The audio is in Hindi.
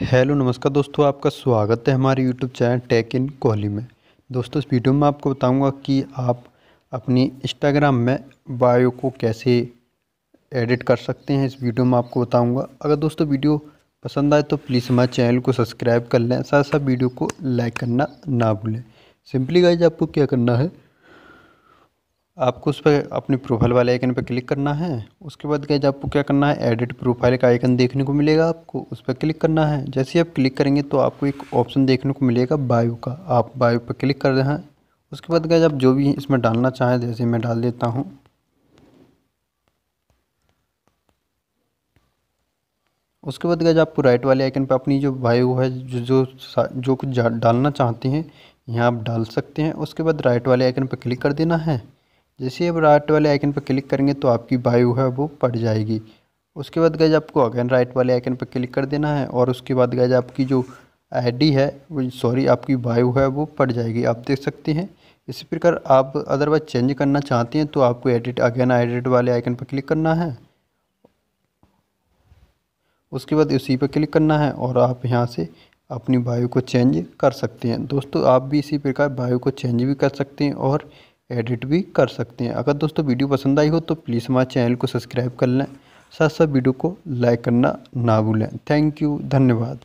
हेलो नमस्कार दोस्तों आपका स्वागत है हमारे YouTube channel tech in Kohli में दोस्तों इस वीडियो में आपको बताऊंगा कि आप अपनी इंस्टाग्राम में बायो को कैसे एडिट कर सकते हैं इस वीडियो में आपको बताऊंगा अगर दोस्तों वीडियो पसंद आए तो प्लीज़ हमारे चैनल को सब्सक्राइब कर लें साथ साथ वीडियो को लाइक करना ना भूलें सिंपली गाइज आपको क्या करना है आपको उस पर अपने प्रोफाइल वाले आइकन पर क्लिक करना है उसके बाद गैज आपको क्या करना है एडिट प्रोफाइल का आइकन देखने को मिलेगा आपको उस पर क्लिक करना है जैसे ही आप क्लिक करेंगे तो आपको एक ऑप्शन देखने को मिलेगा बायो का आप बायो पर क्लिक कर रहे हैं उसके बाद गैज आप जो भी इसमें डालना चाहें जैसे मैं डाल देता हूँ उसके बाद गैज आपको राइट वाले आइकन पर अपनी जो बायो है जो जो जो कुछ डालना चाहते हैं यहाँ आप डाल सकते हैं उसके बाद राइट वाले आइकन पर क्लिक कर देना है जैसे आप राइट वाले आइकन पर क्लिक करेंगे तो आपकी बायो है वो पड़ जाएगी उसके बाद गैज आपको अगेन राइट वाले आइकन पर क्लिक कर देना है और उसके बाद गैज आपकी जो आईडी है वो सॉरी आपकी बायो है वो पड़ जाएगी आप देख सकते हैं इसी प्रकार आप अदरवाइज चेंज करना चाहते हैं तो आपको एडिट अगेन एडिट वाले आइकन पर क्लिक करना है उसके बाद उसी पर क्लिक करना है और आप यहाँ से अपनी बायो को चेंज कर सकते हैं दोस्तों आप भी इसी प्रकार बायो को चेंज भी कर सकते हैं और एडिट भी कर सकते हैं अगर दोस्तों वीडियो पसंद आई हो तो प्लीज़ हमारे चैनल को सब्सक्राइब कर लें साथ साथ वीडियो को लाइक करना ना भूलें थैंक यू धन्यवाद